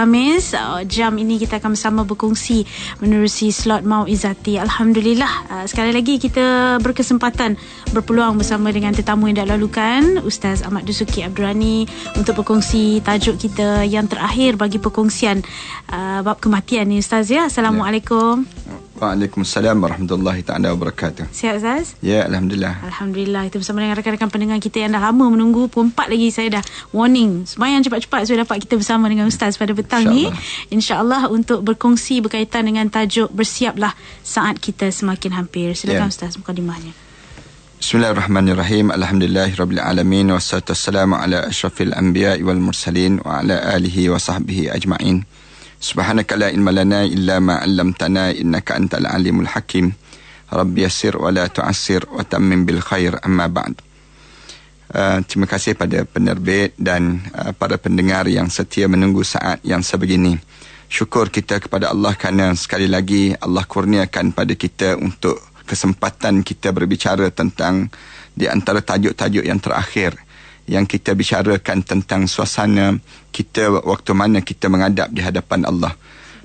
Khamis uh, jam ini kita akan bersama berkongsi menerusi slot Mau Izati Alhamdulillah uh, sekali lagi kita berkesempatan berpeluang bersama dengan tetamu yang dah lalukan Ustaz Ahmad Dusuki Abdurani untuk berkongsi tajuk kita yang terakhir bagi perkongsian uh, bab kematian ni Ustaz ya Assalamualaikum ya. Waalaikumsalam warahmatullahi taala wabarakatuh. Sihat Zaz? Ya, alhamdulillah. Alhamdulillah. Itu bersama dengan rakan-rakan pendengar kita yang dah lama menunggu. Pukul empat lagi saya dah warning. Semayang cepat-cepat sudah dapat kita bersama dengan ustaz pada petang Insya ni. Insya-Allah untuk berkongsi berkaitan dengan tajuk bersiaplah saat kita semakin hampir. Silakan ya. ustaz mukadimahnya. Bismillahirrahmanirrahim. Alhamdulillahirabbilalamin wassalatu wassalamu ala asyrafil anbiya'i wal mursalin wa ala Subhanaka la ilma lana illa ma 'allamtana innaka antal alimul hakim. Rabbi yassir wa la tu'assir wa tammim bil khair amma ba'd. Uh, terima kasih pada penerbit dan uh, para pendengar yang setia menunggu saat yang sebegini. Syukur kita kepada Allah kerana sekali lagi Allah kurniakan pada kita untuk kesempatan kita berbicara tentang di antara tajuk-tajuk yang terakhir yang kita bicarakan tentang suasana kita waktu mana kita mengadap di hadapan Allah.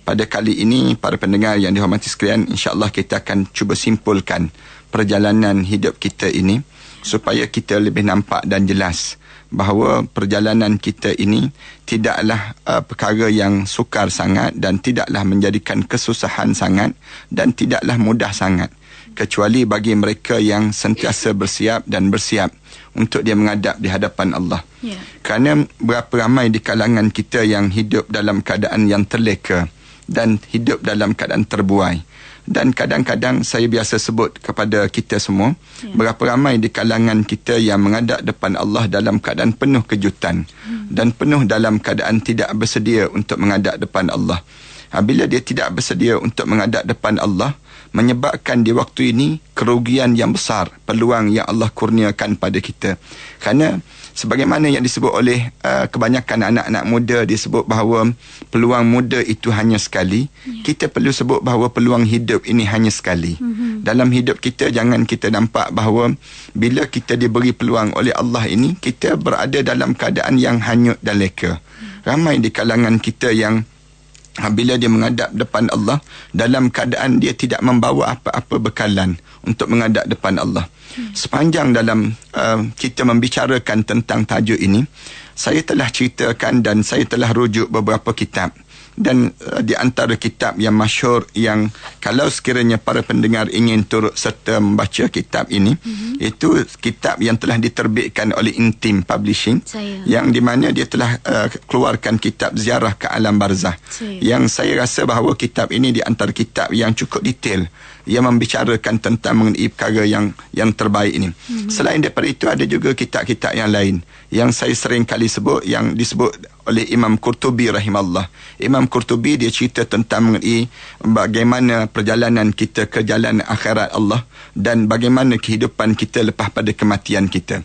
Pada kali ini para pendengar yang dihormati sekalian, insya-Allah kita akan cuba simpulkan perjalanan hidup kita ini supaya kita lebih nampak dan jelas bahawa perjalanan kita ini tidaklah uh, perkara yang sukar sangat dan tidaklah menjadikan kesusahan sangat dan tidaklah mudah sangat kecuali bagi mereka yang sentiasa bersiap dan bersiap untuk dia mengadap di hadapan Allah. Yeah. Kerana berapa ramai di kalangan kita yang hidup dalam keadaan yang terleka dan hidup dalam keadaan terbuai. Dan kadang-kadang saya biasa sebut kepada kita semua, yeah. berapa ramai di kalangan kita yang mengadap depan Allah dalam keadaan penuh kejutan hmm. dan penuh dalam keadaan tidak bersedia untuk mengadap depan Allah. Ha, bila dia tidak bersedia untuk mengadap depan Allah, menyebabkan di waktu ini kerugian yang besar peluang yang Allah kurniakan pada kita kerana sebagaimana yang disebut oleh uh, kebanyakan anak-anak muda disebut bahawa peluang muda itu hanya sekali yeah. kita perlu sebut bahawa peluang hidup ini hanya sekali mm-hmm. dalam hidup kita jangan kita nampak bahawa bila kita diberi peluang oleh Allah ini kita berada dalam keadaan yang hanyut dan leka mm. ramai di kalangan kita yang Ha, bila dia menghadap depan Allah dalam keadaan dia tidak membawa apa-apa bekalan untuk menghadap depan Allah. Hmm. Sepanjang dalam uh, kita membicarakan tentang tajuk ini, saya telah ceritakan dan saya telah rujuk beberapa kitab dan uh, di antara kitab yang masyur yang kalau sekiranya para pendengar ingin turut serta membaca kitab ini mm-hmm. itu kitab yang telah diterbitkan oleh Intim Publishing saya. yang di mana dia telah uh, keluarkan kitab Ziarah ke Alam Barzah saya. yang saya rasa bahawa kitab ini di antara kitab yang cukup detail ia membicarakan tentang mengenai perkara yang yang terbaik ini. hmm Selain daripada itu ada juga kitab-kitab yang lain yang saya sering kali sebut yang disebut oleh Imam Qurtubi rahimahullah. Imam Qurtubi dia cerita tentang mengenai bagaimana perjalanan kita ke jalan akhirat Allah dan bagaimana kehidupan kita lepas pada kematian kita.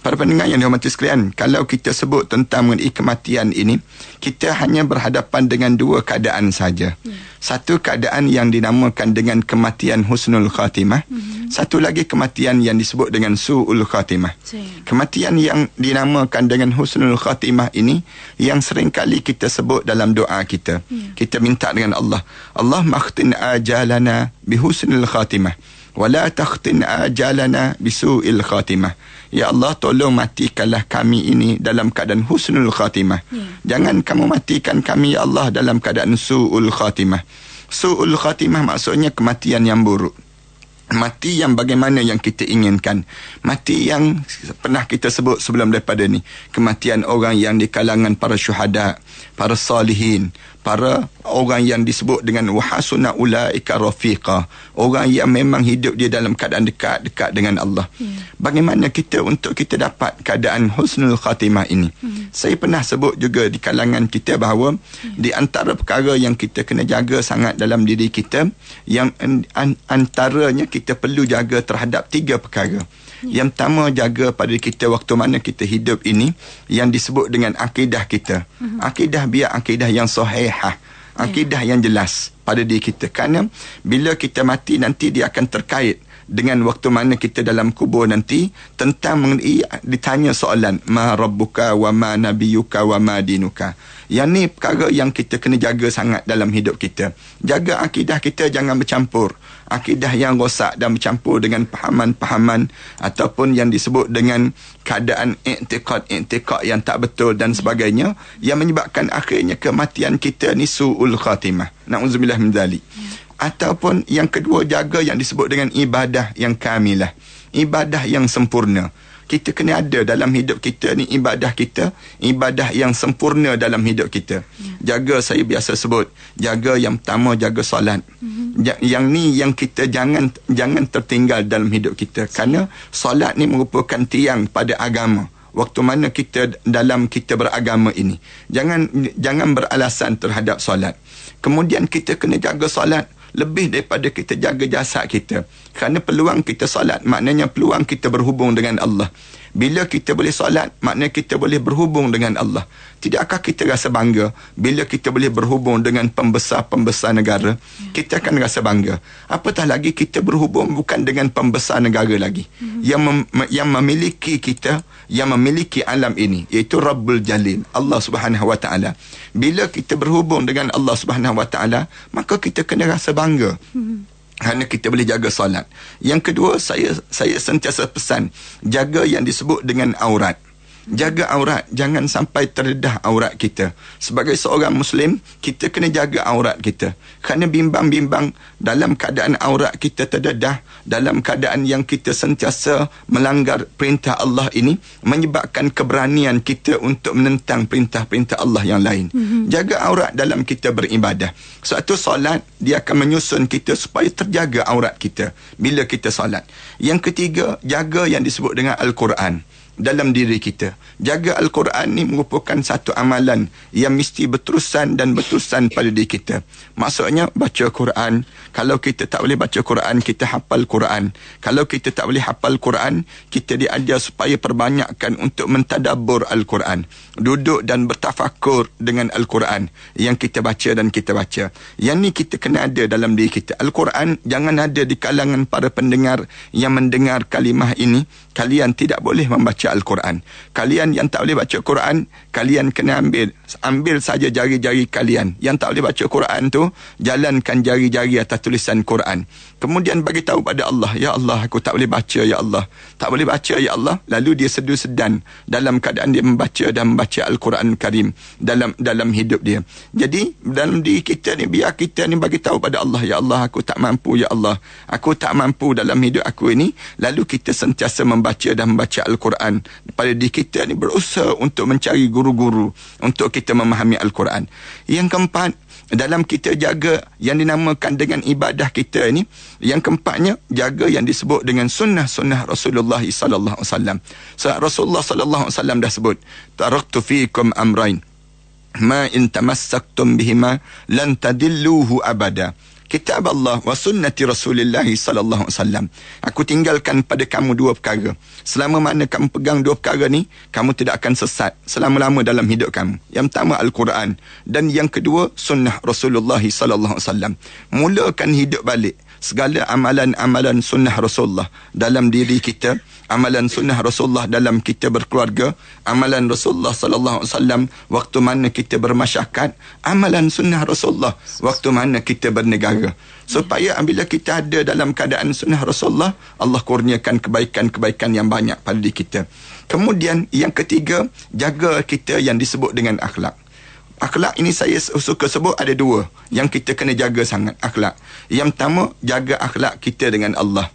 Para pendengar yang dihormati sekalian, kalau kita sebut tentang mengenai kematian ini, kita hanya berhadapan dengan dua keadaan saja. Hmm. Satu keadaan yang dinamakan dengan kematian husnul khatimah. Hmm. Satu lagi kematian yang disebut dengan suul khatimah. Sayang. Kematian yang dinamakan dengan husnul khatimah ini yang seringkali kita sebut dalam doa kita. Hmm. Kita minta dengan Allah, Allah makhtin ajalana bihusnul khatimah. Hmm wala takhtin ajalana bisu'il khatimah ya Allah tolong matikanlah kami ini dalam keadaan husnul khatimah ya. jangan kamu matikan kami ya Allah dalam keadaan su'ul khatimah su'ul khatimah maksudnya kematian yang buruk mati yang bagaimana yang kita inginkan mati yang pernah kita sebut sebelum daripada ni kematian orang yang di kalangan para syuhada para salihin para orang yang disebut dengan wahasuna ulaika rafiqa orang yang memang hidup dia dalam keadaan dekat dekat dengan Allah hmm. bagaimana kita untuk kita dapat keadaan husnul khatimah ini hmm. saya pernah sebut juga di kalangan kita bahawa hmm. di antara perkara yang kita kena jaga sangat dalam diri kita yang an- antaranya kita perlu jaga terhadap tiga perkara hmm. Hmm. Yang pertama jaga pada kita waktu mana kita hidup ini yang disebut dengan akidah kita. Hmm. Akidah biar akidah yang sahihah. Ya. Akidah yang jelas pada diri kita kerana bila kita mati nanti dia akan terkait dengan waktu mana kita dalam kubur nanti tentang mengenai ditanya soalan ma rabbuka wa ma nabiyuka wa ma dinuka yang ni perkara yang kita kena jaga sangat dalam hidup kita jaga akidah kita jangan bercampur akidah yang rosak dan bercampur dengan pahaman-pahaman ataupun yang disebut dengan keadaan intikad-intikad yang tak betul dan sebagainya yang menyebabkan akhirnya kematian kita ni su'ul khatimah. Na'udzubillah min zalik. Ataupun yang kedua jaga yang disebut dengan ibadah yang kamilah. Ibadah yang sempurna. Kita kena ada dalam hidup kita ni ibadah kita, ibadah yang sempurna dalam hidup kita. Yeah. Jaga saya biasa sebut, jaga yang pertama jaga solat. Mm-hmm yang, ni yang kita jangan jangan tertinggal dalam hidup kita kerana solat ni merupakan tiang pada agama waktu mana kita dalam kita beragama ini jangan jangan beralasan terhadap solat kemudian kita kena jaga solat lebih daripada kita jaga jasad kita kerana peluang kita salat maknanya peluang kita berhubung dengan Allah bila kita boleh salat maknanya kita boleh berhubung dengan Allah tidakkah kita rasa bangga bila kita boleh berhubung dengan pembesar-pembesar negara kita akan rasa bangga apatah lagi kita berhubung bukan dengan pembesar negara lagi yang mem- yang memiliki kita yang memiliki alam ini iaitu Rabbul Jalil Allah Subhanahu bila kita berhubung dengan Allah Subhanahu maka kita kena rasa bangga kerana kita boleh jaga solat. Yang kedua, saya saya sentiasa pesan jaga yang disebut dengan aurat jaga aurat jangan sampai terdedah aurat kita sebagai seorang muslim kita kena jaga aurat kita kerana bimbang-bimbang dalam keadaan aurat kita terdedah dalam keadaan yang kita sentiasa melanggar perintah Allah ini menyebabkan keberanian kita untuk menentang perintah-perintah Allah yang lain mm-hmm. jaga aurat dalam kita beribadah suatu solat dia akan menyusun kita supaya terjaga aurat kita bila kita solat yang ketiga jaga yang disebut dengan al-Quran dalam diri kita. Jaga Al-Quran ni merupakan satu amalan yang mesti berterusan dan berterusan pada diri kita. Maksudnya baca Quran. Kalau kita tak boleh baca Quran, kita hafal Quran. Kalau kita tak boleh hafal Quran, kita diajar supaya perbanyakkan untuk mentadabur Al-Quran. Duduk dan bertafakur dengan Al-Quran yang kita baca dan kita baca. Yang ni kita kena ada dalam diri kita. Al-Quran jangan ada di kalangan para pendengar yang mendengar kalimah ini kalian tidak boleh membaca Al-Quran. Kalian yang tak boleh baca al Quran, kalian kena ambil. Ambil saja jari-jari kalian. Yang tak boleh baca al Quran tu, jalankan jari-jari atas tulisan al Quran. Kemudian bagi tahu pada Allah, Ya Allah, aku tak boleh baca, Ya Allah. Tak boleh baca, Ya Allah. Lalu dia seduh sedan dalam keadaan dia membaca dan membaca Al-Quran Karim dalam dalam hidup dia. Jadi, dalam diri kita ni, biar kita ni bagi tahu pada Allah, Ya Allah, aku tak mampu, Ya Allah. Aku tak mampu dalam hidup aku ini. Lalu kita sentiasa membaca membaca dan membaca Al-Quran pada diri kita ni berusaha untuk mencari guru-guru untuk kita memahami Al-Quran. Yang keempat, dalam kita jaga yang dinamakan dengan ibadah kita ini yang keempatnya jaga yang disebut dengan sunnah-sunnah Rasulullah sallallahu alaihi wasallam. Rasulullah sallallahu alaihi wasallam dah sebut taraktu fiikum amrain ma in tamassaktum bihima lan tadilluhu abada kitab Allah wa sunnati Rasulillah sallallahu alaihi wasallam. Aku tinggalkan pada kamu dua perkara. Selama mana kamu pegang dua perkara ni, kamu tidak akan sesat selama-lama dalam hidup kamu. Yang pertama Al-Quran dan yang kedua sunnah Rasulullah sallallahu alaihi wasallam. Mulakan hidup balik segala amalan-amalan sunnah Rasulullah dalam diri kita amalan sunnah Rasulullah dalam kita berkeluarga, amalan Rasulullah sallallahu alaihi wasallam waktu mana kita bermasyarakat, amalan sunnah Rasulullah waktu mana kita bernegara. Supaya apabila kita ada dalam keadaan sunnah Rasulullah, Allah kurniakan kebaikan-kebaikan yang banyak pada diri kita. Kemudian yang ketiga, jaga kita yang disebut dengan akhlak. Akhlak ini saya suka sebut ada dua yang kita kena jaga sangat akhlak. Yang pertama jaga akhlak kita dengan Allah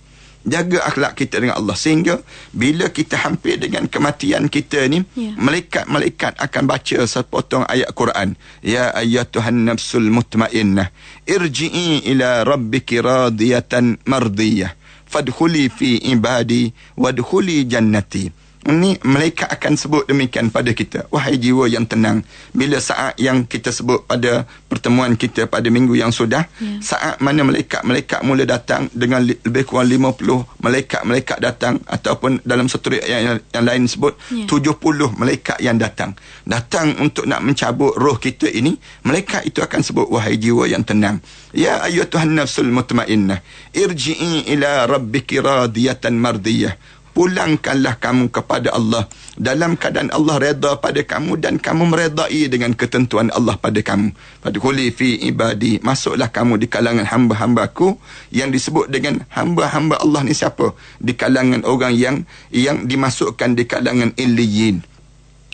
jaga akhlak kita dengan Allah sehingga bila kita hampir dengan kematian kita ni yeah. malaikat-malaikat akan baca sepotong ayat Quran ya ayyatuhan nafsul mutmainnah irji'i ila rabbiki radiyatan mardiyah fadkhuli fi ibadi wadkhuli jannati ini mereka akan sebut demikian pada kita wahai jiwa yang tenang bila saat yang kita sebut pada pertemuan kita pada minggu yang sudah ya. saat mana malaikat-malaikat mula datang dengan lebih kurang 50 malaikat-malaikat datang ataupun dalam satu yang, yang, yang lain sebut ya. 70 malaikat yang datang datang untuk nak mencabut roh kita ini malaikat itu akan sebut wahai jiwa yang tenang ya ayyatuhan nafsul mutmainnah irji'i ila rabbiki radiyatan mardiyah pulangkanlah kamu kepada Allah dalam keadaan Allah redha pada kamu dan kamu meredai dengan ketentuan Allah pada kamu fadkhuli fi ibadi masuklah kamu di kalangan hamba-hambaku yang disebut dengan hamba-hamba Allah ni siapa di kalangan orang yang yang dimasukkan di kalangan illiyin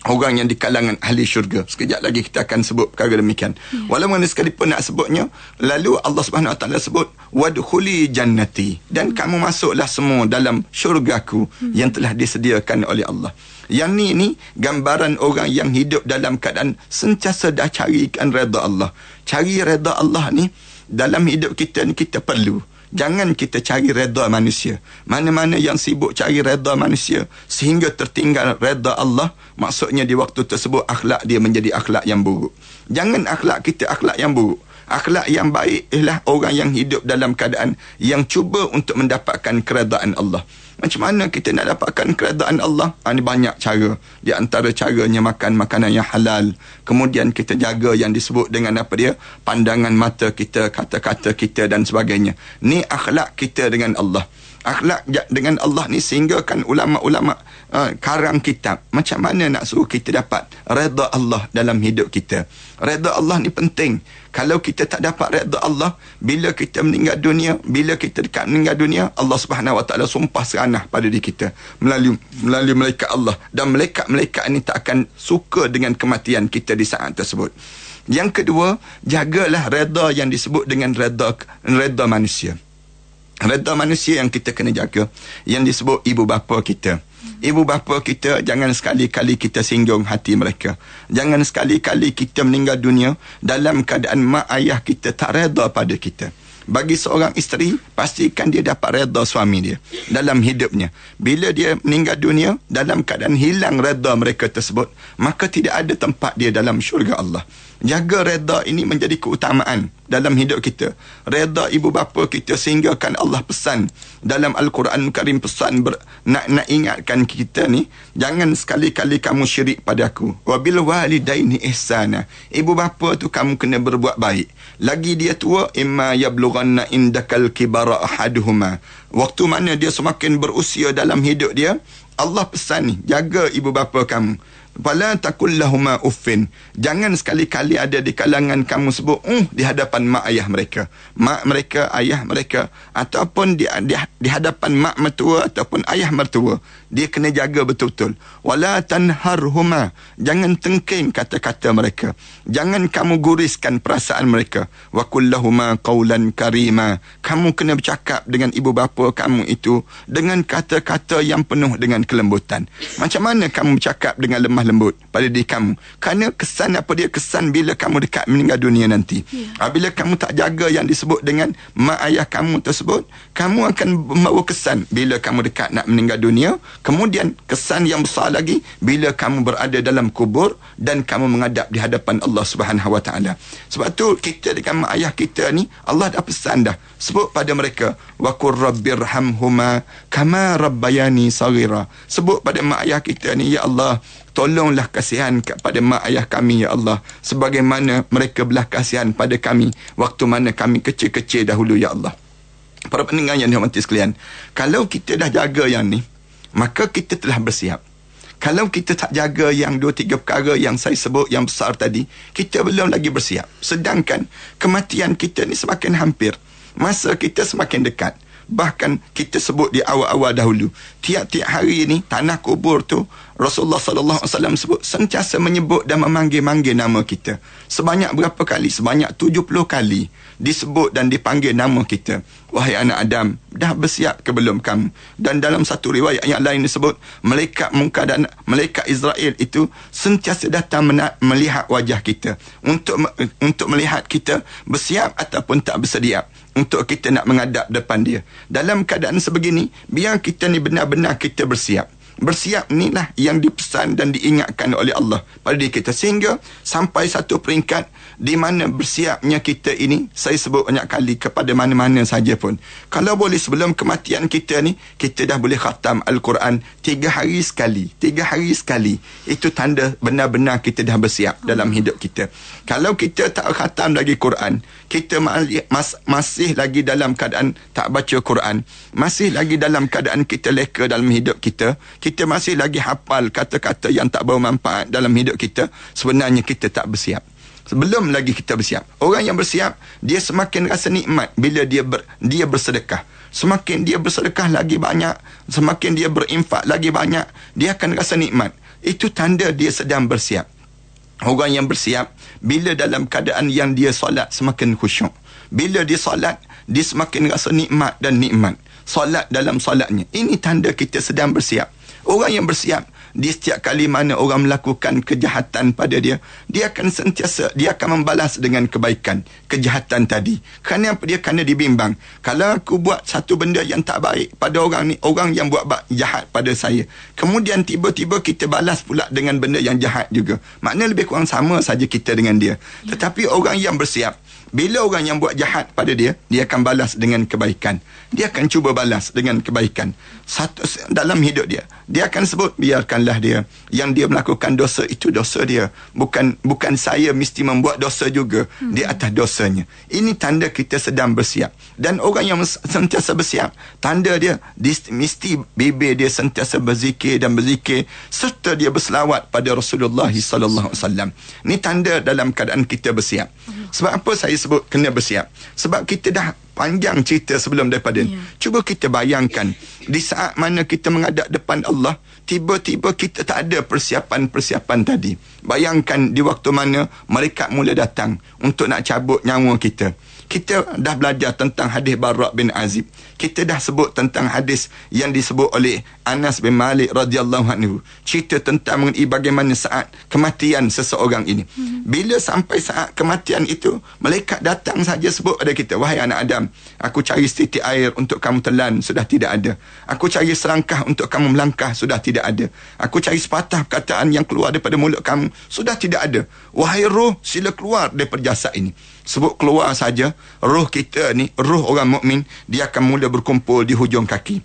orang yang di kalangan ahli syurga. Sekejap lagi kita akan sebut perkara demikian. Ya. Walau mana sekalipun nak sebutnya, lalu Allah Subhanahu Wa Taala sebut wadkhuli jannati dan hmm. kamu masuklah semua dalam syurgaku hmm. yang telah disediakan oleh Allah. Yang ni ni gambaran orang yang hidup dalam keadaan sentiasa dah carikan reda Allah. Cari reda Allah ni dalam hidup kita ni kita perlu. Hmm. Jangan kita cari redha manusia Mana-mana yang sibuk cari redha manusia Sehingga tertinggal redha Allah Maksudnya di waktu tersebut Akhlak dia menjadi akhlak yang buruk Jangan akhlak kita akhlak yang buruk Akhlak yang baik ialah orang yang hidup dalam keadaan Yang cuba untuk mendapatkan keredaan Allah macam mana kita nak dapatkan keredaan Allah? Ha, ini banyak cara. Di antara caranya makan makanan yang halal. Kemudian kita jaga yang disebut dengan apa dia? Pandangan mata kita, kata-kata kita dan sebagainya. Ni akhlak kita dengan Allah akhlak dengan Allah ni sehinggakan ulama-ulama uh, karang kitab macam mana nak suruh kita dapat redha Allah dalam hidup kita redha Allah ni penting kalau kita tak dapat redha Allah bila kita meninggal dunia bila kita dekat meninggal dunia Allah Subhanahu Wa Taala sumpah seranah pada diri kita melalui melalui malaikat Allah dan malaikat-malaikat ni tak akan suka dengan kematian kita di saat tersebut yang kedua jagalah redha yang disebut dengan redha redha manusia redha manusia yang kita kena jaga yang disebut ibu bapa kita Ibu bapa kita jangan sekali-kali kita singgung hati mereka. Jangan sekali-kali kita meninggal dunia dalam keadaan mak ayah kita tak redha pada kita. Bagi seorang isteri, pastikan dia dapat redha suami dia dalam hidupnya. Bila dia meninggal dunia dalam keadaan hilang redha mereka tersebut, maka tidak ada tempat dia dalam syurga Allah jaga reda ini menjadi keutamaan dalam hidup kita reda ibu bapa kita sehingga kan Allah pesan dalam al-Quran Karim pesan ber, nak nak ingatkan kita ni jangan sekali-kali kamu syirik padaku wabil walidaini ihsana ibu bapa tu kamu kena berbuat baik lagi dia tua imma yablughanna indakal kibara ahaduhuma waktu mana dia semakin berusia dalam hidup dia Allah pesan ni jaga ibu bapa kamu fala takul lahumā uffin jangan sekali-kali ada di kalangan kamu sebut uh di hadapan mak ayah mereka mak mereka ayah mereka ataupun di di, di hadapan mak mertua ataupun ayah mertua dia kena jaga betul-betul wala tanharhuma jangan tengking kata-kata mereka jangan kamu guriskan perasaan mereka wa kullahuma qawlan karima kamu kena bercakap dengan ibu bapa kamu itu dengan kata-kata yang penuh dengan kelembutan macam mana kamu bercakap dengan lemah lembut pada diri kamu kerana kesan apa dia kesan bila kamu dekat meninggal dunia nanti yeah. Ha, bila kamu tak jaga yang disebut dengan mak ayah kamu tersebut kamu akan membawa kesan bila kamu dekat nak meninggal dunia kemudian kesan yang besar lagi bila kamu berada dalam kubur dan kamu menghadap di hadapan Allah Subhanahu Wa sebab tu kita dengan mak ayah kita ni Allah dah pesan dah sebut pada mereka wa qur rabbirhamhuma kama rabbayani saghira sebut pada mak ayah kita ni ya Allah tolonglah kasihan kepada mak ayah kami ya Allah sebagaimana mereka belah kasihan pada kami waktu mana kami kecil-kecil dahulu ya Allah para pendengar yang dihormati sekalian kalau kita dah jaga yang ni maka kita telah bersiap kalau kita tak jaga yang dua tiga perkara yang saya sebut yang besar tadi, kita belum lagi bersiap. Sedangkan kematian kita ni semakin hampir masa kita semakin dekat bahkan kita sebut di awal-awal dahulu tiap-tiap hari ini tanah kubur tu Rasulullah sallallahu alaihi wasallam sebut sentiasa menyebut dan memanggil-manggil nama kita sebanyak berapa kali sebanyak 70 kali disebut dan dipanggil nama kita wahai anak Adam dah bersiap ke belum kamu dan dalam satu riwayat yang lain disebut malaikat muka dan malaikat Israel itu sentiasa datang mena- melihat wajah kita untuk untuk melihat kita bersiap ataupun tak bersedia untuk kita nak mengadap depan dia. Dalam keadaan sebegini, biar kita ni benar-benar kita bersiap bersiap ni lah yang dipesan dan diingatkan oleh Allah pada diri kita sehingga sampai satu peringkat di mana bersiapnya kita ini saya sebut banyak kali kepada mana-mana saja pun kalau boleh sebelum kematian kita ni kita dah boleh khatam Al-Quran tiga hari sekali tiga hari sekali itu tanda benar-benar kita dah bersiap dalam hmm. hidup kita kalau kita tak khatam lagi Quran kita mas- masih lagi dalam keadaan tak baca Quran masih lagi dalam keadaan kita leka dalam hidup kita kita masih lagi hafal kata-kata yang tak bermanfaat dalam hidup kita, sebenarnya kita tak bersiap. Sebelum lagi kita bersiap. Orang yang bersiap, dia semakin rasa nikmat bila dia ber, dia bersedekah. Semakin dia bersedekah lagi banyak, semakin dia berinfak lagi banyak, dia akan rasa nikmat. Itu tanda dia sedang bersiap. Orang yang bersiap, bila dalam keadaan yang dia solat semakin khusyuk. Bila dia solat, dia semakin rasa nikmat dan nikmat. Solat dalam solatnya. Ini tanda kita sedang bersiap. Orang yang bersiap di setiap kali mana orang melakukan kejahatan pada dia, dia akan sentiasa dia akan membalas dengan kebaikan kejahatan tadi. Kerana apa dia kerana dibimbang. Kalau aku buat satu benda yang tak baik pada orang ni, orang yang buat bak, jahat pada saya. Kemudian tiba-tiba kita balas pula dengan benda yang jahat juga. Maknanya lebih kurang sama saja kita dengan dia. Ya. Tetapi orang yang bersiap bila orang yang buat jahat pada dia dia akan balas dengan kebaikan dia akan cuba balas dengan kebaikan satu dalam hidup dia dia akan sebut biarkanlah dia yang dia melakukan dosa itu dosa dia bukan bukan saya mesti membuat dosa juga hmm. di atas dosanya ini tanda kita sedang bersiap dan orang yang sentiasa bersiap tanda dia mesti bibir dia sentiasa berzikir dan berzikir serta dia berselawat pada Rasulullah sallallahu alaihi wasallam ni tanda dalam keadaan kita bersiap sebab apa saya disebut kena bersiap. Sebab kita dah panjang cerita sebelum daripada ni. Yeah. Cuba kita bayangkan di saat mana kita menghadap depan Allah, tiba-tiba kita tak ada persiapan-persiapan tadi. Bayangkan di waktu mana mereka mula datang untuk nak cabut nyawa kita kita dah belajar tentang hadis Barak bin Azib. Kita dah sebut tentang hadis yang disebut oleh Anas bin Malik radhiyallahu anhu. Cerita tentang mengenai bagaimana saat kematian seseorang ini. Hmm. Bila sampai saat kematian itu, malaikat datang saja sebut pada kita, "Wahai anak Adam, aku cari setitik air untuk kamu telan sudah tidak ada. Aku cari serangkah untuk kamu melangkah sudah tidak ada. Aku cari sepatah perkataan yang keluar daripada mulut kamu sudah tidak ada. Wahai roh, sila keluar daripada jasad ini." sebut keluar saja roh kita ni roh orang mukmin dia akan mula berkumpul di hujung kaki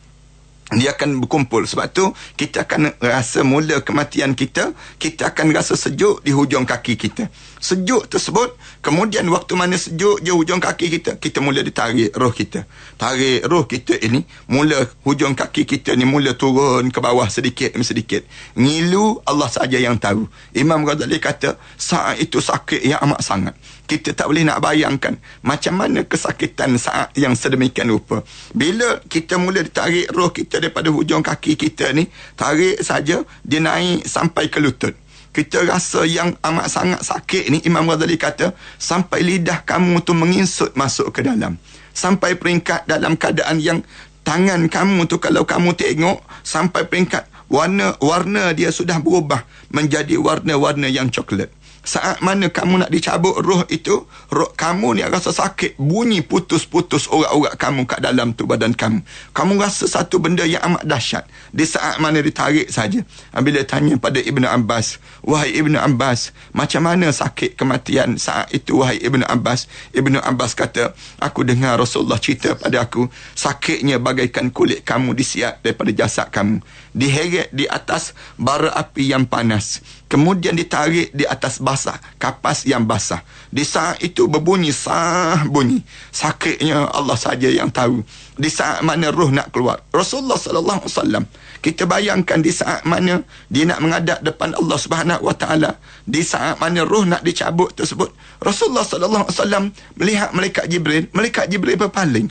dia akan berkumpul sebab tu kita akan rasa mula kematian kita kita akan rasa sejuk di hujung kaki kita sejuk tersebut kemudian waktu mana sejuk je hujung kaki kita kita mula ditarik roh kita tarik roh kita ini mula hujung kaki kita ni mula turun ke bawah sedikit demi sedikit ngilu Allah saja yang tahu Imam Ghazali kata saat itu sakit yang amat sangat kita tak boleh nak bayangkan macam mana kesakitan saat yang sedemikian rupa bila kita mula ditarik roh kita daripada hujung kaki kita ni tarik saja dia naik sampai ke lutut kita rasa yang amat sangat sakit ni Imam Ghazali kata sampai lidah kamu tu menginsut masuk ke dalam sampai peringkat dalam keadaan yang tangan kamu tu kalau kamu tengok sampai peringkat warna warna dia sudah berubah menjadi warna-warna yang coklat saat mana kamu nak dicabut roh itu, roh kamu ni rasa sakit, bunyi putus-putus orang-orang kamu kat dalam tu badan kamu. Kamu rasa satu benda yang amat dahsyat. Di saat mana ditarik saja. Ah, bila tanya pada Ibnu Abbas, "Wahai Ibnu Abbas, macam mana sakit kematian saat itu wahai Ibnu Abbas?" Ibnu Abbas kata, "Aku dengar Rasulullah cerita pada aku, sakitnya bagaikan kulit kamu disiat daripada jasad kamu." diheret di atas bara api yang panas kemudian ditarik di atas basah kapas yang basah di saat itu berbunyi sah bunyi sakitnya Allah saja yang tahu di saat mana ruh nak keluar Rasulullah sallallahu alaihi wasallam kita bayangkan di saat mana dia nak mengadap depan Allah Subhanahu wa taala di saat mana ruh nak dicabut tersebut Rasulullah sallallahu alaihi wasallam melihat malaikat Jibril malaikat Jibril berpaling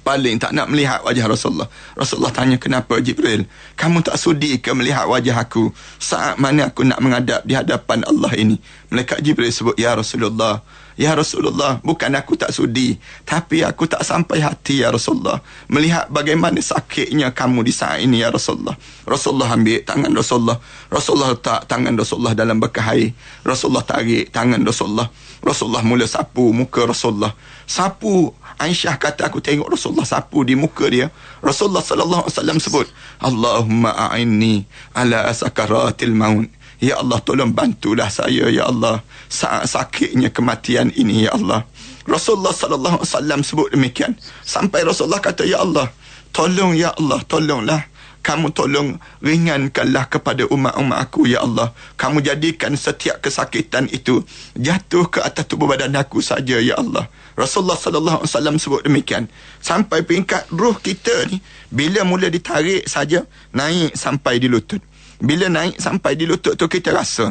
paling tak nak melihat wajah Rasulullah. Rasulullah tanya kenapa Jibril? Kamu tak sudi ke melihat wajah aku saat mana aku nak menghadap di hadapan Allah ini? Malaikat Jibril sebut ya Rasulullah. Ya Rasulullah, bukan aku tak sudi, tapi aku tak sampai hati ya Rasulullah melihat bagaimana sakitnya kamu di saat ini ya Rasulullah. Rasulullah ambil tangan Rasulullah. Rasulullah tak tangan Rasulullah dalam bekas air. Rasulullah tarik tangan Rasulullah. Rasulullah mula sapu muka Rasulullah. Sapu Aisyah kata aku tengok Rasulullah sapu di muka dia. Rasulullah sallallahu alaihi wasallam sebut, "Allahumma a'inni ala sakaratil maut." Ya Allah tolong bantulah saya ya Allah saat sakitnya kematian ini ya Allah. Rasulullah sallallahu alaihi wasallam sebut demikian. Sampai Rasulullah kata ya Allah, tolong ya Allah, tolonglah kamu tolong ringankanlah kepada umat-umat aku ya Allah kamu jadikan setiap kesakitan itu jatuh ke atas tubuh badan aku saja ya Allah Rasulullah sallallahu alaihi wasallam sebut demikian sampai peringkat ruh kita ni bila mula ditarik saja naik sampai di lutut bila naik sampai di lutut tu kita rasa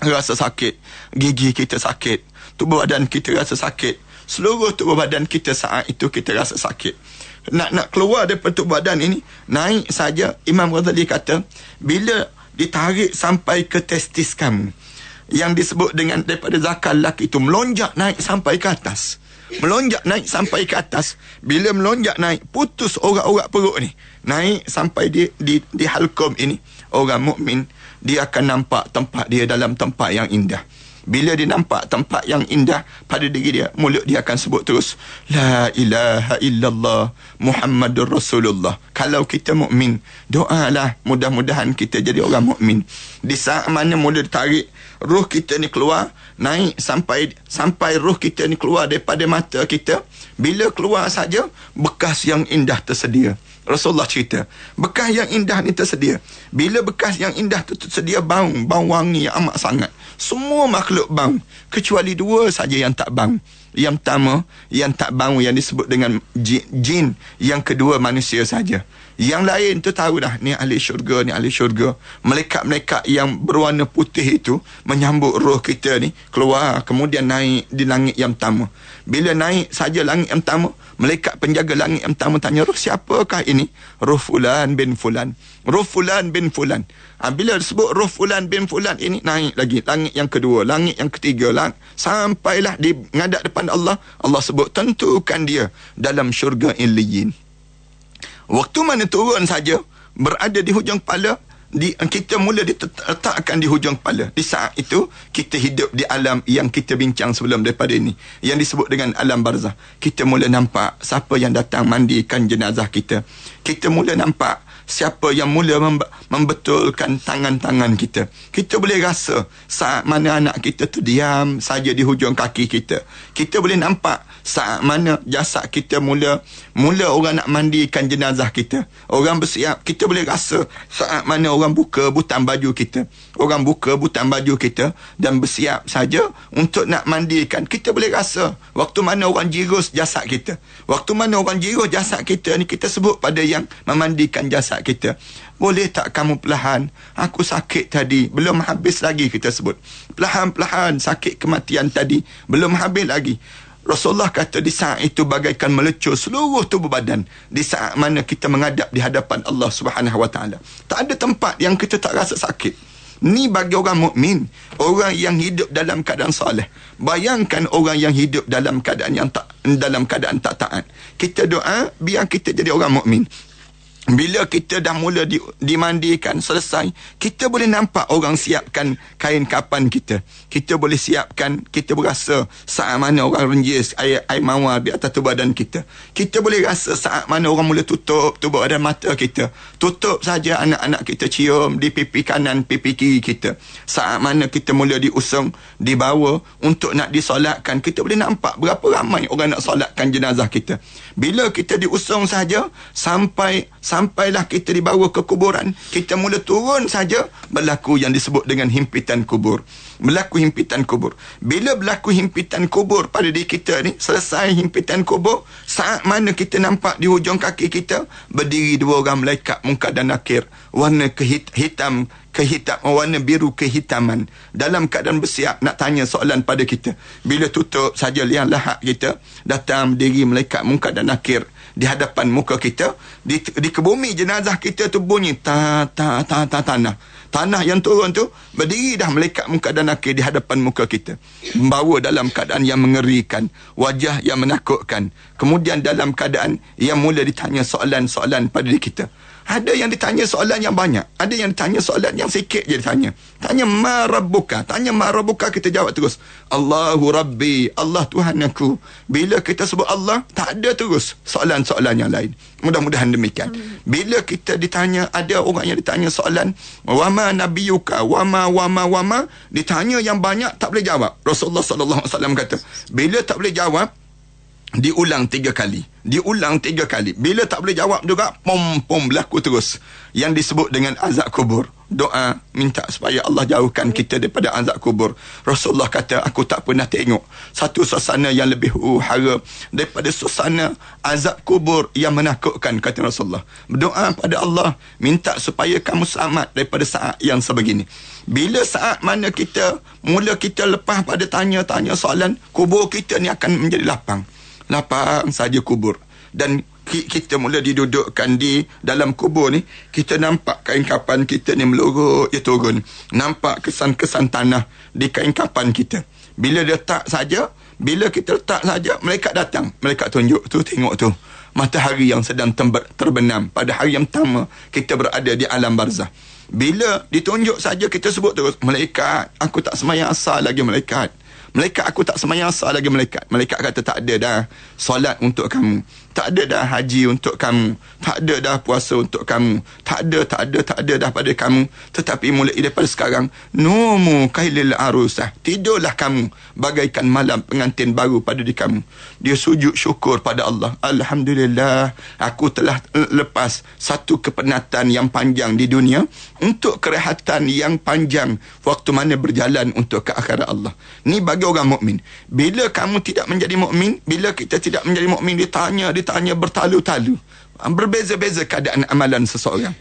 rasa sakit gigi kita sakit tubuh badan kita rasa sakit seluruh tubuh badan kita saat itu kita rasa sakit nak nak keluar dari petuk badan ini naik saja Imam Ghazali kata bila ditarik sampai ke testis kamu yang disebut dengan daripada zakal laki itu melonjak naik sampai ke atas melonjak naik sampai ke atas bila melonjak naik putus orang-orang perut ni naik sampai di di di halkom ini orang mukmin dia akan nampak tempat dia dalam tempat yang indah bila dia nampak tempat yang indah pada diri dia, mulut dia akan sebut terus La ilaha illallah Muhammadur Rasulullah. Kalau kita mukmin, doalah mudah-mudahan kita jadi orang mukmin di saat mana mula ditarik ruh kita ni keluar naik sampai sampai ruh kita ni keluar daripada mata kita bila keluar saja bekas yang indah tersedia Rasulullah cerita bekas yang indah ni tersedia bila bekas yang indah tu tersedia bau bau wangi yang amat sangat semua makhluk bau kecuali dua saja yang tak bau yang pertama yang tak bau yang disebut dengan jin, jin yang kedua manusia saja yang lain tu tahu dah ni ahli syurga, ni ahli syurga. Melekat-melekat yang berwarna putih itu menyambut roh kita ni keluar kemudian naik di langit yang pertama. Bila naik saja langit yang pertama, malaikat penjaga langit yang pertama tanya roh siapakah ini? Roh fulan bin fulan. Roh fulan bin fulan. Ha, bila sebut roh fulan bin fulan ini naik lagi langit yang kedua, langit yang ketiga lang sampailah di ngadap depan Allah, Allah sebut tentukan dia dalam syurga illiyin. Waktu mana turun saja berada di hujung kepala di, kita mula diletakkan di hujung kepala di saat itu kita hidup di alam yang kita bincang sebelum daripada ini yang disebut dengan alam barzah kita mula nampak siapa yang datang mandikan jenazah kita kita mula nampak siapa yang mula membetulkan tangan-tangan kita. Kita boleh rasa saat mana anak kita tu diam saja di hujung kaki kita. Kita boleh nampak saat mana jasad kita mula mula orang nak mandikan jenazah kita. Orang bersiap, kita boleh rasa saat mana orang buka butang baju kita. Orang buka butang baju kita dan bersiap saja untuk nak mandikan. Kita boleh rasa waktu mana orang jirus jasad kita. Waktu mana orang jirus jasad kita ni kita sebut pada yang memandikan jasad kat kita. Boleh tak kamu perlahan? Aku sakit tadi. Belum habis lagi kita sebut. Perlahan-perlahan sakit kematian tadi. Belum habis lagi. Rasulullah kata di saat itu bagaikan melecur seluruh tubuh badan. Di saat mana kita menghadap di hadapan Allah Subhanahu SWT. Tak ada tempat yang kita tak rasa sakit. Ni bagi orang mukmin, orang yang hidup dalam keadaan soleh. Bayangkan orang yang hidup dalam keadaan yang tak dalam keadaan tak taat. Kita doa biar kita jadi orang mukmin bila kita dah mula di, dimandikan selesai kita boleh nampak orang siapkan kain kapan kita kita boleh siapkan kita berasa saat mana orang renjis air, air mawar di atas tubuh badan kita kita boleh rasa saat mana orang mula tutup tubuh badan mata kita tutup saja anak-anak kita cium di pipi kanan pipi kiri kita saat mana kita mula diusung dibawa untuk nak disolatkan kita boleh nampak berapa ramai orang nak solatkan jenazah kita bila kita diusung saja sampai sampailah kita dibawa ke kuburan kita mula turun saja berlaku yang disebut dengan himpitan kubur berlaku himpitan kubur bila berlaku himpitan kubur pada diri kita ni selesai himpitan kubur saat mana kita nampak di hujung kaki kita berdiri dua orang malaikat muka dan akhir warna kehit hitam kehitam warna biru kehitaman dalam keadaan bersiap nak tanya soalan pada kita bila tutup saja liang lahat kita datang berdiri malaikat muka dan akhir di hadapan muka kita di, di kebumi jenazah kita tu bunyi ta ta ta ta tanah tanah yang turun tu berdiri dah melekat muka dan akhir di hadapan muka kita membawa dalam keadaan yang mengerikan wajah yang menakutkan kemudian dalam keadaan yang mula ditanya soalan-soalan pada diri kita ada yang ditanya soalan yang banyak. Ada yang ditanya soalan yang sikit je ditanya. Tanya ma rabbuka. Tanya ma rabbuka kita jawab terus. Allahu Rabbi. Allah Tuhan aku. Bila kita sebut Allah, tak ada terus soalan-soalan yang lain. Mudah-mudahan demikian. Hmm. Bila kita ditanya, ada orang yang ditanya soalan. wama ma nabiyuka. wama wama wa Ditanya yang banyak, tak boleh jawab. Rasulullah SAW kata. Bila tak boleh jawab, diulang tiga kali diulang tiga kali bila tak boleh jawab juga pom pom berlaku terus yang disebut dengan azab kubur doa minta supaya Allah jauhkan kita daripada azab kubur Rasulullah kata aku tak pernah tengok satu suasana yang lebih huru daripada suasana azab kubur yang menakutkan kata Rasulullah berdoa pada Allah minta supaya kamu selamat daripada saat yang sebegini bila saat mana kita mula kita lepas pada tanya-tanya soalan kubur kita ni akan menjadi lapang lapang saja kubur dan kita mula didudukkan di dalam kubur ni kita nampak kain kapan kita ni melorot ya turun nampak kesan-kesan tanah di kain kapan kita bila letak saja bila kita tak saja mereka datang mereka tunjuk tu tengok tu matahari yang sedang terbenam pada hari yang pertama kita berada di alam barzah bila ditunjuk saja kita sebut terus malaikat aku tak semaya asal lagi malaikat Malaikat aku tak semayang asal lagi malaikat. Malaikat kata tak ada dah solat untuk kamu tak ada dah haji untuk kamu tak ada dah puasa untuk kamu tak ada tak ada tak ada dah pada kamu tetapi mulai daripada sekarang numu kailil arusah tidurlah kamu bagaikan malam pengantin baru pada di kamu dia sujud syukur pada Allah alhamdulillah aku telah eh, lepas satu kepenatan yang panjang di dunia untuk kerehatan yang panjang waktu mana berjalan untuk ke akhirat Allah ni bagi orang mukmin bila kamu tidak menjadi mukmin bila kita tidak menjadi mukmin ditanya dia ceritanya bertalu-talu. Berbeza-beza keadaan amalan seseorang.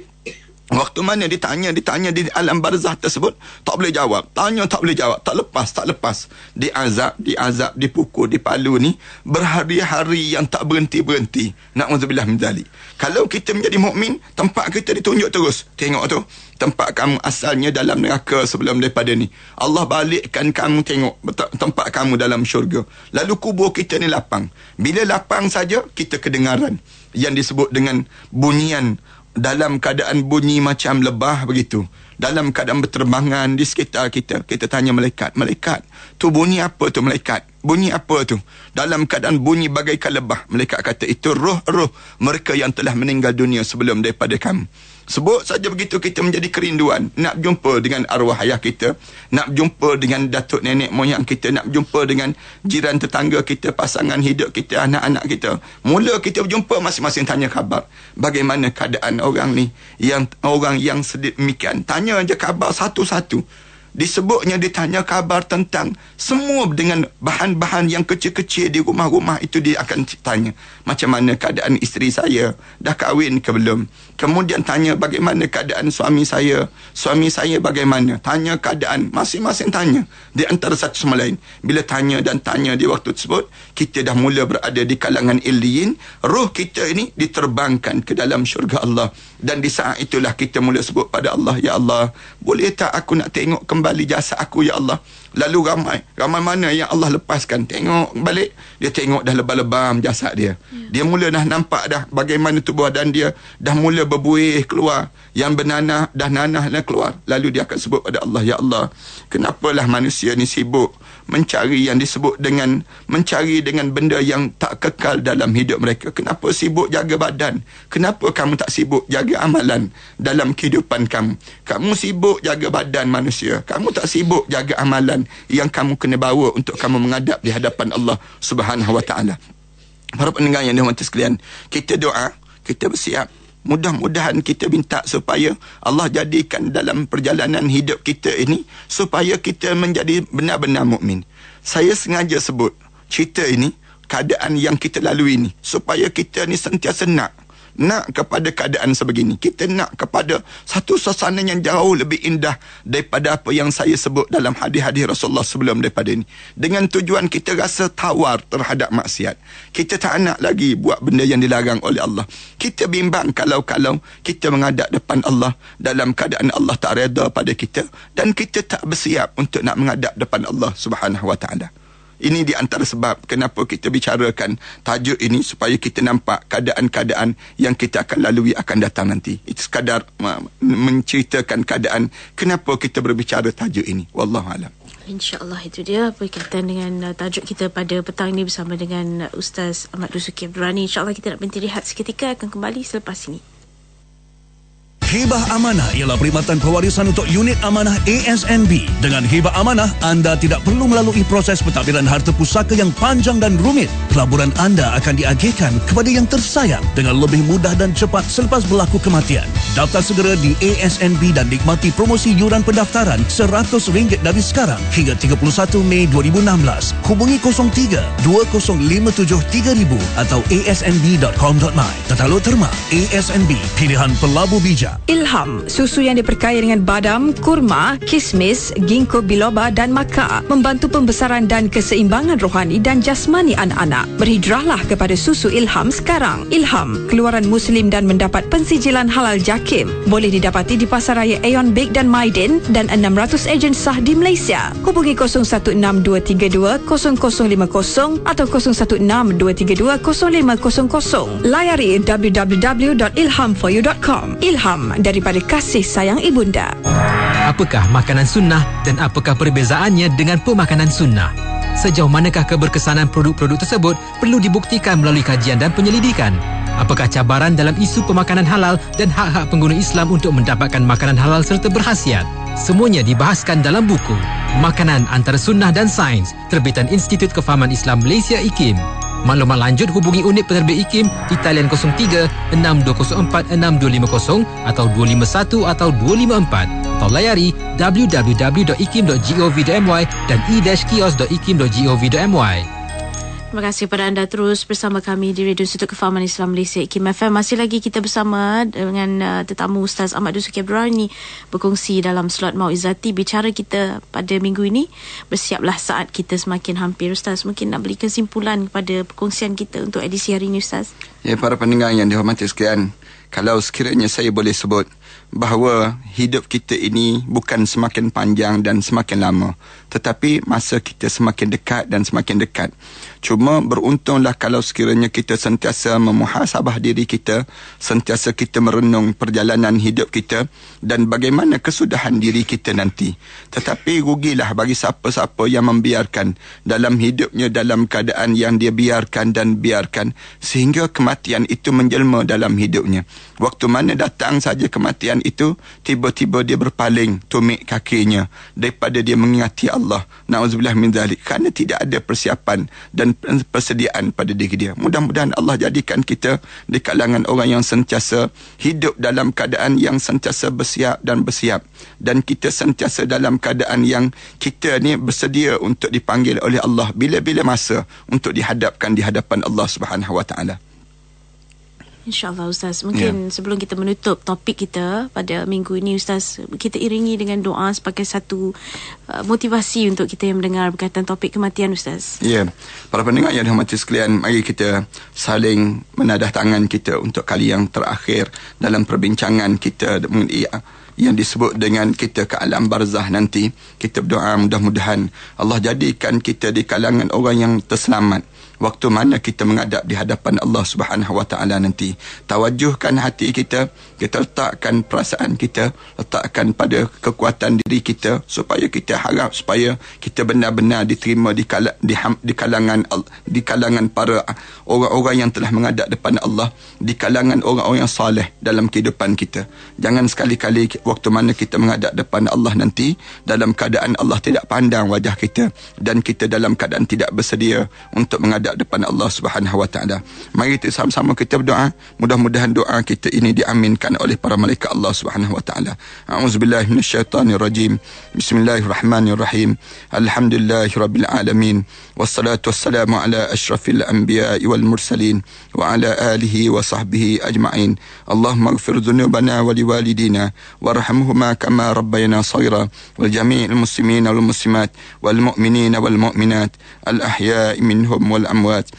Waktu mana ditanya, ditanya di alam barzah tersebut, tak boleh jawab. Tanya tak boleh jawab, tak lepas, tak lepas. di azab, di azab, dipukul, dipalu ni, berhari-hari yang tak berhenti-berhenti. Na'udzubillah min zalik. Kalau kita menjadi mukmin, tempat kita ditunjuk terus. Tengok tu, tempat kamu asalnya dalam neraka sebelum daripada ni. Allah balikkan kamu tengok tempat kamu dalam syurga. Lalu kubur kita ni lapang. Bila lapang saja, kita kedengaran. Yang disebut dengan bunyian dalam keadaan bunyi macam lebah begitu dalam keadaan berterbangan di sekitar kita kita tanya malaikat malaikat tu bunyi apa tu malaikat bunyi apa tu dalam keadaan bunyi bagaikan lebah malaikat kata itu roh-roh mereka yang telah meninggal dunia sebelum daripada kamu Sebut saja begitu kita menjadi kerinduan nak jumpa dengan arwah ayah kita, nak jumpa dengan datuk nenek moyang kita, nak jumpa dengan jiran tetangga kita, pasangan hidup kita, anak-anak kita. Mula kita berjumpa masing-masing tanya khabar. Bagaimana keadaan orang ni? Yang orang yang sedemikian tanya aja khabar satu-satu disebutnya ditanya kabar tentang semua dengan bahan-bahan yang kecil-kecil di rumah-rumah itu dia akan tanya macam mana keadaan isteri saya dah kahwin ke belum kemudian tanya bagaimana keadaan suami saya suami saya bagaimana tanya keadaan masing-masing tanya di antara satu sama lain bila tanya dan tanya di waktu tersebut kita dah mula berada di kalangan illiyin roh kita ini diterbangkan ke dalam syurga Allah dan di saat itulah kita mula sebut pada Allah ya Allah boleh tak aku nak tengok kembali kembali jasa aku ya Allah lalu ramai ramai mana yang Allah lepaskan tengok balik dia tengok dah lebam-lebam jasad dia yeah. dia mula dah nampak dah bagaimana tubuh dan dia dah mula berbuih keluar yang bernanah dah nanah dah keluar lalu dia akan sebut pada Allah ya Allah kenapalah manusia ni sibuk mencari yang disebut dengan mencari dengan benda yang tak kekal dalam hidup mereka kenapa sibuk jaga badan kenapa kamu tak sibuk jaga amalan dalam kehidupan kamu kamu sibuk jaga badan manusia kamu tak sibuk jaga amalan yang kamu kena bawa untuk kamu menghadap di hadapan Allah Subhanahu Wa Taala. Para pendengar yang dihormati sekalian, kita doa, kita bersiap. Mudah-mudahan kita minta supaya Allah jadikan dalam perjalanan hidup kita ini supaya kita menjadi benar-benar mukmin. Saya sengaja sebut cerita ini keadaan yang kita lalui ini supaya kita ni sentiasa nak nak kepada keadaan sebegini. Kita nak kepada satu suasana yang jauh lebih indah daripada apa yang saya sebut dalam hadis-hadis Rasulullah sebelum daripada ini. Dengan tujuan kita rasa tawar terhadap maksiat. Kita tak nak lagi buat benda yang dilarang oleh Allah. Kita bimbang kalau-kalau kita menghadap depan Allah dalam keadaan Allah tak reda pada kita dan kita tak bersiap untuk nak menghadap depan Allah Subhanahu Wa Taala. Ini di antara sebab kenapa kita bicarakan tajuk ini supaya kita nampak keadaan-keadaan yang kita akan lalui akan datang nanti. Itu sekadar menceritakan keadaan kenapa kita berbicara tajuk ini. Wallahu alam. InsyaAllah itu dia berkaitan dengan uh, tajuk kita pada petang ini bersama dengan uh, Ustaz Ahmad Dusuki Abdurani. InsyaAllah kita nak berhenti lihat seketika akan kembali selepas ini. Hibah Amanah ialah perkhidmatan pewarisan untuk unit amanah ASNB. Dengan Hibah Amanah, anda tidak perlu melalui proses pentadbiran harta pusaka yang panjang dan rumit. Pelaburan anda akan diagihkan kepada yang tersayang dengan lebih mudah dan cepat selepas berlaku kematian. Daftar segera di ASNB dan nikmati promosi yuran pendaftaran RM100 dari sekarang hingga 31 Mei 2016. Hubungi 03-2057-3000 atau asnb.com.my. Tetap terma ASNB, pilihan pelabur bijak. Ilham, susu yang diperkaya dengan badam, kurma, kismis, ginkgo biloba dan maka membantu pembesaran dan keseimbangan rohani dan jasmani anak-anak. Berhidrahlah kepada susu Ilham sekarang. Ilham, keluaran Muslim dan mendapat pensijilan halal JAKIM. Boleh didapati di pasaraya Aeon Bake dan Maiden dan 600 ejen sah di Malaysia. Hubungi 0162320050 atau 0162320500. Layari www.ilhamforyou.com. Ilham daripada kasih sayang ibunda. Apakah makanan sunnah dan apakah perbezaannya dengan pemakanan sunnah? Sejauh manakah keberkesanan produk-produk tersebut perlu dibuktikan melalui kajian dan penyelidikan? Apakah cabaran dalam isu pemakanan halal dan hak-hak pengguna Islam untuk mendapatkan makanan halal serta berhasiat? Semuanya dibahaskan dalam buku Makanan Antara Sunnah dan Sains, terbitan Institut Kefahaman Islam Malaysia IKIM. Maklumat lanjut hubungi unit penerbit IKIM di talian 03-6204-6250 atau 251 atau 254 atau layari www.ikim.gov.my dan e-kios.ikim.gov.my. Terima kasih kepada anda terus bersama kami di Radio Institut Kefahaman Islam Malaysia IKIM FM. Masih lagi kita bersama dengan uh, tetamu Ustaz Ahmad Dusuki Abrani berkongsi dalam slot Mau Izzati. Bicara kita pada minggu ini, bersiaplah saat kita semakin hampir. Ustaz, mungkin nak beri kesimpulan kepada perkongsian kita untuk edisi hari ini Ustaz. Ya, para pendengar yang dihormati sekian. Kalau sekiranya saya boleh sebut, bahawa hidup kita ini bukan semakin panjang dan semakin lama tetapi masa kita semakin dekat dan semakin dekat cuma beruntunglah kalau sekiranya kita sentiasa memuhasabah diri kita sentiasa kita merenung perjalanan hidup kita dan bagaimana kesudahan diri kita nanti tetapi rugilah bagi siapa-siapa yang membiarkan dalam hidupnya dalam keadaan yang dia biarkan dan biarkan sehingga kematian itu menjelma dalam hidupnya waktu mana datang saja kematian kematian itu tiba-tiba dia berpaling tumik kakinya daripada dia mengingati Allah naudzubillah min zalik kerana tidak ada persiapan dan persediaan pada diri dia mudah-mudahan Allah jadikan kita di kalangan orang yang sentiasa hidup dalam keadaan yang sentiasa bersiap dan bersiap dan kita sentiasa dalam keadaan yang kita ni bersedia untuk dipanggil oleh Allah bila-bila masa untuk dihadapkan di hadapan Allah Subhanahu wa taala InsyaAllah Ustaz Mungkin yeah. sebelum kita menutup topik kita Pada minggu ini Ustaz Kita iringi dengan doa sebagai satu uh, Motivasi untuk kita yang mendengar Berkaitan topik kematian Ustaz Ya yeah. Para pendengar yang dihormati sekalian Mari kita saling menadah tangan kita Untuk kali yang terakhir Dalam perbincangan kita Mengenai yang disebut dengan kita ke alam barzah nanti kita berdoa mudah-mudahan Allah jadikan kita di kalangan orang yang terselamat waktu mana kita menghadap di hadapan Allah Subhanahu Wa Taala nanti tawajuhkan hati kita kita letakkan perasaan kita letakkan pada kekuatan diri kita supaya kita harap supaya kita benar-benar diterima di kal di, di kalangan di kalangan para orang-orang yang telah menghadap depan Allah di kalangan orang-orang yang saleh dalam kehidupan kita jangan sekali-kali waktu mana kita menghadap depan Allah nanti dalam keadaan Allah tidak pandang wajah kita dan kita dalam keadaan tidak bersedia untuk menghadap depan Allah Subhanahu Wa Taala. Mari kita sama-sama kita berdoa. Mudah-mudahan doa kita ini diaminkan oleh para malaikat Allah Subhanahu Wa Taala. Auzubillahi minasyaitonirrajim. Bismillahirrahmanirrahim. Alhamdulillahirabbil alamin. Wassalatu wassalamu ala asyrafil anbiya'i wal mursalin wa ala alihi wa sahbihi ajma'in. Allahumma اغفر ذنوبنا ولوالدينا وارحمهما كما ربينا صغيرا والجميع المسلمين والمسلمات والمؤمنين والمؤمنات الأحياء منهم والأموات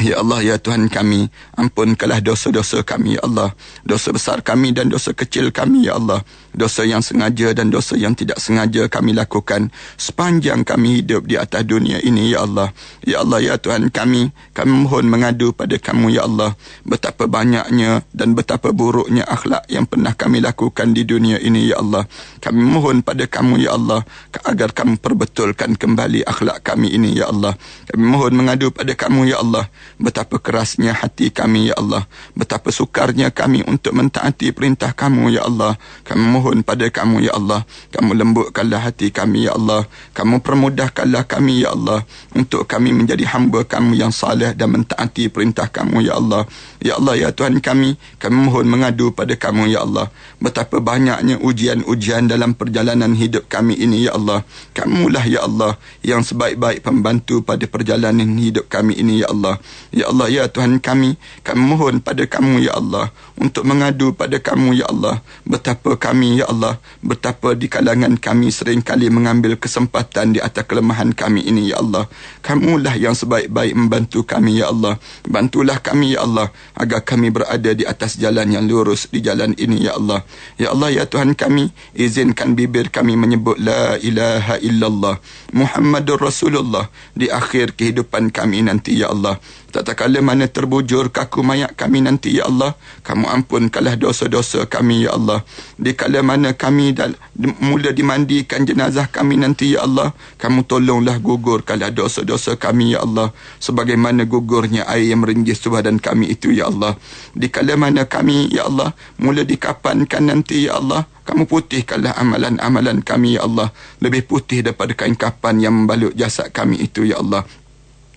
Ya Allah, Ya Tuhan kami Ampunkanlah dosa-dosa kami, Ya Allah Dosa besar kami dan dosa kecil kami, Ya Allah dosa yang sengaja dan dosa yang tidak sengaja kami lakukan sepanjang kami hidup di atas dunia ini ya Allah ya Allah ya Tuhan kami kami mohon mengadu pada kamu ya Allah betapa banyaknya dan betapa buruknya akhlak yang pernah kami lakukan di dunia ini ya Allah kami mohon pada kamu ya Allah agar kamu perbetulkan kembali akhlak kami ini ya Allah kami mohon mengadu pada kamu ya Allah betapa kerasnya hati kami ya Allah betapa sukarnya kami untuk mentaati perintah kamu ya Allah kami Mohon pada kamu ya Allah kamu lembutkanlah hati kami ya Allah kamu permudahkanlah kami ya Allah untuk kami menjadi hamba kamu yang saleh dan mentaati perintah kamu ya Allah ya Allah ya Tuhan kami kami mohon mengadu pada kamu ya Allah betapa banyaknya ujian-ujian dalam perjalanan hidup kami ini ya Allah kamulah ya Allah yang sebaik-baik pembantu pada perjalanan hidup kami ini ya Allah ya Allah ya Tuhan kami kami mohon pada kamu ya Allah untuk mengadu pada kamu ya Allah betapa kami ya Allah betapa di kalangan kami seringkali mengambil kesempatan di atas kelemahan kami ini ya Allah kamulah yang sebaik-baik membantu kami ya Allah bantulah kami ya Allah agar kami berada di atas jalan yang lurus di jalan ini ya Allah ya Allah ya Tuhan kami izinkan bibir kami menyebut la ilaha illallah Muhammadur Rasulullah di akhir kehidupan kami nanti ya Allah tak tak Tatkala mana terbujur kaku mayat kami nanti ya Allah, kamu ampunkanlah dosa-dosa kami ya Allah. Di kala mana kami dal- mula dimandikan jenazah kami nanti ya Allah, kamu tolonglah gugur gugurkanlah dosa-dosa kami ya Allah sebagaimana gugurnya air yang merenggis dan kami itu ya Allah. Di kala mana kami ya Allah mula dikapankan nanti ya Allah, kamu putihkanlah amalan-amalan kami ya Allah lebih putih daripada kain kapan yang membalut jasad kami itu ya Allah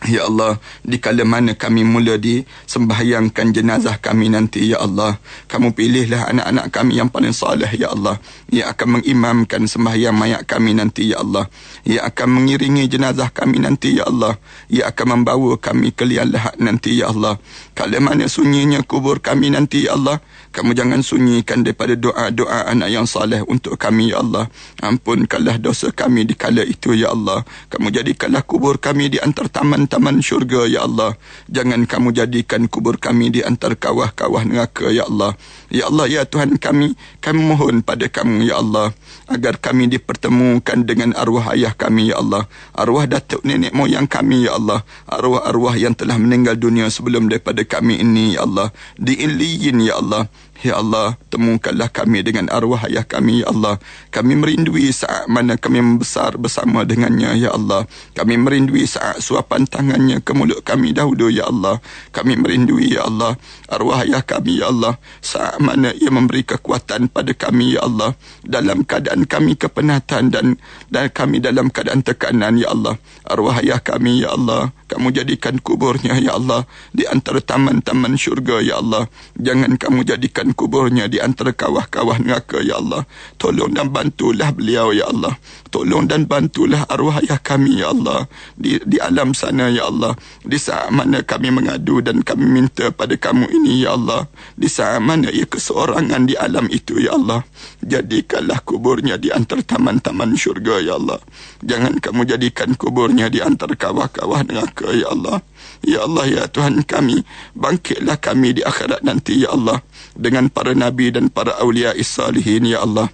Ya Allah, di kala mana kami mula di sembahyangkan jenazah kami nanti, Ya Allah. Kamu pilihlah anak-anak kami yang paling salih, Ya Allah. Yang akan mengimamkan sembahyang mayat kami nanti, Ya Allah. Yang akan mengiringi jenazah kami nanti, Ya Allah. Yang akan membawa kami ke liat lahat nanti, Ya Allah. Kala mana sunyinya kubur kami nanti, Ya Allah. Kamu jangan sunyikan daripada doa-doa anak yang saleh untuk kami, Ya Allah. Ampunkanlah dosa kami di kala itu, Ya Allah. Kamu jadikanlah kubur kami di antar taman-taman syurga, Ya Allah. Jangan kamu jadikan kubur kami di antar kawah-kawah neraka, Ya Allah. Ya Allah, Ya Tuhan kami, kami mohon pada kamu, Ya Allah. Agar kami dipertemukan dengan arwah ayah kami, Ya Allah. Arwah datuk nenek moyang kami, Ya Allah. Arwah-arwah yang telah meninggal dunia sebelum daripada kami ini, Ya Allah. Diiliyin, Ya Allah Ya Allah, temukanlah kami dengan arwah ayah kami, Ya Allah. Kami merindui saat mana kami membesar bersama dengannya, Ya Allah. Kami merindui saat suapan tangannya ke mulut kami dahulu, Ya Allah. Kami merindui, Ya Allah, arwah ayah kami, Ya Allah. Saat mana ia memberi kekuatan pada kami, Ya Allah. Dalam keadaan kami kepenatan dan, dan kami dalam keadaan tekanan, Ya Allah. Arwah ayah kami, Ya Allah kamu jadikan kuburnya ya Allah di antara taman-taman syurga ya Allah jangan kamu jadikan kuburnya di antara kawah-kawah neraka ya Allah tolong dan bantulah beliau ya Allah tolong dan bantulah arwah ayah kami ya Allah di di alam sana ya Allah di saat mana kami mengadu dan kami minta pada kamu ini ya Allah di saat mana ia keseorangan di alam itu ya Allah jadikanlah kuburnya di antara taman-taman syurga ya Allah jangan kamu jadikan kuburnya di antara kawah-kawah neraka syurga ya Allah ya Allah ya Tuhan kami bangkitlah kami di akhirat nanti ya Allah dengan para nabi dan para aulia salihin ya Allah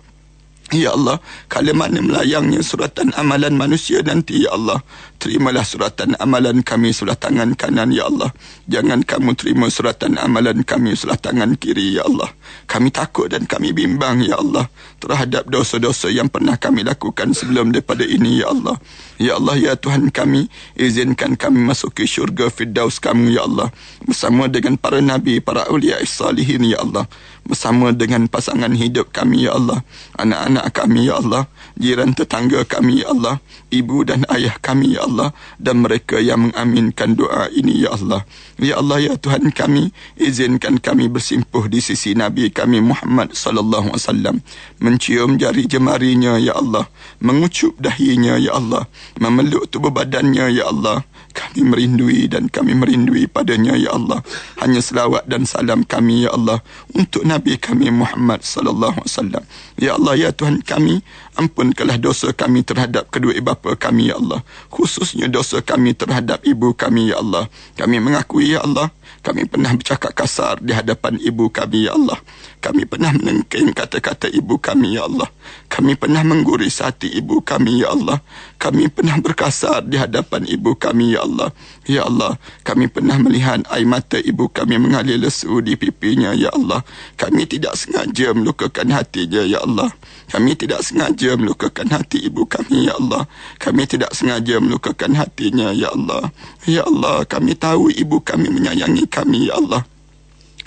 Ya Allah, kala mana melayangnya suratan amalan manusia nanti, Ya Allah. Terimalah suratan amalan kami sebelah tangan kanan, Ya Allah. Jangan kamu terima suratan amalan kami sebelah tangan kiri, Ya Allah. Kami takut dan kami bimbang, Ya Allah. Terhadap dosa-dosa yang pernah kami lakukan sebelum daripada ini, Ya Allah. Ya Allah, Ya Tuhan kami, izinkan kami masuk ke syurga Firdaus kamu, Ya Allah. Bersama dengan para Nabi, para Uliya Salihin, Ya Allah bersama dengan pasangan hidup kami ya Allah anak-anak kami ya Allah jiran tetangga kami ya Allah ibu dan ayah kami ya Allah dan mereka yang mengaminkan doa ini ya Allah ya Allah ya Tuhan kami izinkan kami bersimpuh di sisi nabi kami Muhammad sallallahu alaihi wasallam mencium jari jemarinya ya Allah mengucup dahinya ya Allah memeluk tubuh badannya ya Allah kami merindui dan kami merindui padanya ya Allah hanya selawat dan salam kami ya Allah untuk nabi Nabi kami Muhammad sallallahu alaihi wasallam. Ya Allah ya Tuhan kami, ampunkanlah dosa kami terhadap kedua ibu bapa kami ya Allah, khususnya dosa kami terhadap ibu kami ya Allah. Kami mengakui ya Allah, kami pernah bercakap kasar di hadapan ibu kami ya Allah. Kami pernah menengking kata-kata ibu kami ya Allah. Kami pernah mengguris hati ibu kami, Ya Allah. Kami pernah berkasar di hadapan ibu kami, Ya Allah. Ya Allah, kami pernah melihat air mata ibu kami mengalir lesu di pipinya, Ya Allah. Kami tidak sengaja melukakan hatinya, Ya Allah. Kami tidak sengaja melukakan hati ibu kami, Ya Allah. Kami tidak sengaja melukakan hatinya, Ya Allah. Ya Allah, kami tahu ibu kami menyayangi kami, Ya Allah. Ya Allah.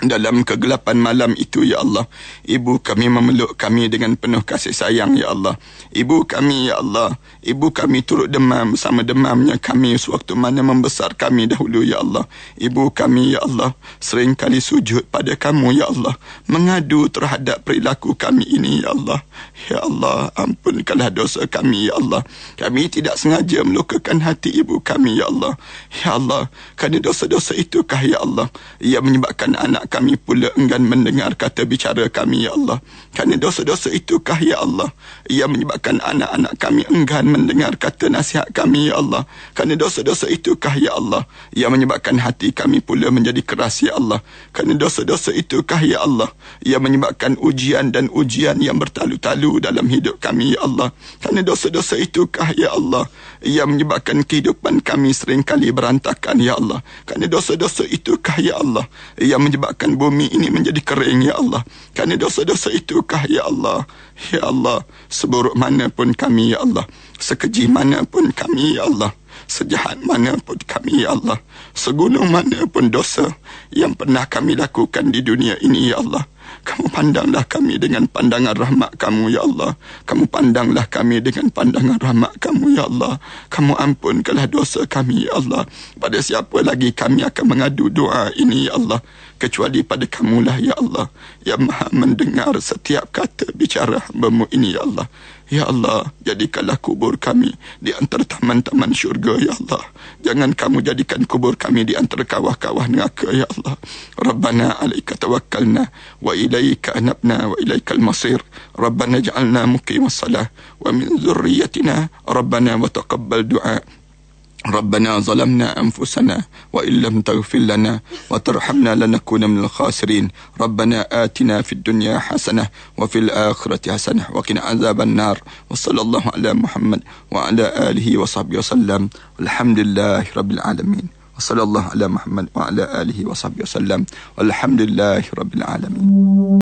Dalam kegelapan malam itu, Ya Allah Ibu kami memeluk kami dengan penuh kasih sayang, Ya Allah Ibu kami, Ya Allah Ibu kami turut demam sama demamnya kami Sewaktu mana membesar kami dahulu, Ya Allah Ibu kami, Ya Allah sering kali sujud pada kamu, Ya Allah Mengadu terhadap perilaku kami ini, Ya Allah Ya Allah, ampunkanlah dosa kami, Ya Allah Kami tidak sengaja melukakan hati ibu kami, Ya Allah Ya Allah, kerana dosa-dosa itukah, Ya Allah Ia menyebabkan anak tak kami pula enggan mendengar kata bicara kami, Ya Allah. Kerana dosa-dosa itukah, Ya Allah? Ia menyebabkan anak-anak kami enggan mendengar kata nasihat kami, Ya Allah. Kerana dosa-dosa itukah, Ya Allah? Ia menyebabkan hati kami pula menjadi keras, Ya Allah. Kerana dosa-dosa itukah, Ya Allah? Ia menyebabkan ujian dan ujian yang bertalu-talu dalam hidup kami, Ya Allah. Kerana dosa-dosa itukah, Ya Allah? yang menyebabkan kehidupan kami sering kali berantakan, Ya Allah. Kerana dosa-dosa itukah, Ya Allah, yang menyebabkan bumi ini menjadi kering, Ya Allah. Kerana dosa-dosa itukah, Ya Allah, Ya Allah, seburuk manapun kami, Ya Allah, sekeji manapun kami, Ya Allah, sejahat manapun kami, Ya Allah, segunung manapun dosa yang pernah kami lakukan di dunia ini, Ya Allah. Kamu pandanglah kami dengan pandangan rahmat kamu, Ya Allah. Kamu pandanglah kami dengan pandangan rahmat kamu, Ya Allah. Kamu ampunkanlah dosa kami, Ya Allah. Pada siapa lagi kami akan mengadu doa ini, Ya Allah. Kecuali pada kamulah, Ya Allah. Yang maha mendengar setiap kata bicara hambamu ini, Ya Allah. Ya Allah, jadikanlah kubur kami di antara taman-taman syurga, Ya Allah. Jangan kamu jadikan kubur kami di antara kawah-kawah neraka, Ya Allah. Rabbana alaika tawakkalna wa ilaika anabna wa ilaika al-masir. Rabbana ja'alna muqim wa min zurriyatina Rabbana wa taqabbal du'a. ربنا ظلمنا أنفسنا وإن لم تغفر لنا وترحمنا لنكون من الخاسرين ربنا آتنا في الدنيا حسنة وفي الآخرة حسنة وقنا عذاب النار وصلى الله على محمد وعلى آله وصحبه وسلم والحمد لله رب العالمين وصلى الله على محمد وعلى آله وصحبه وسلم والحمد لله رب العالمين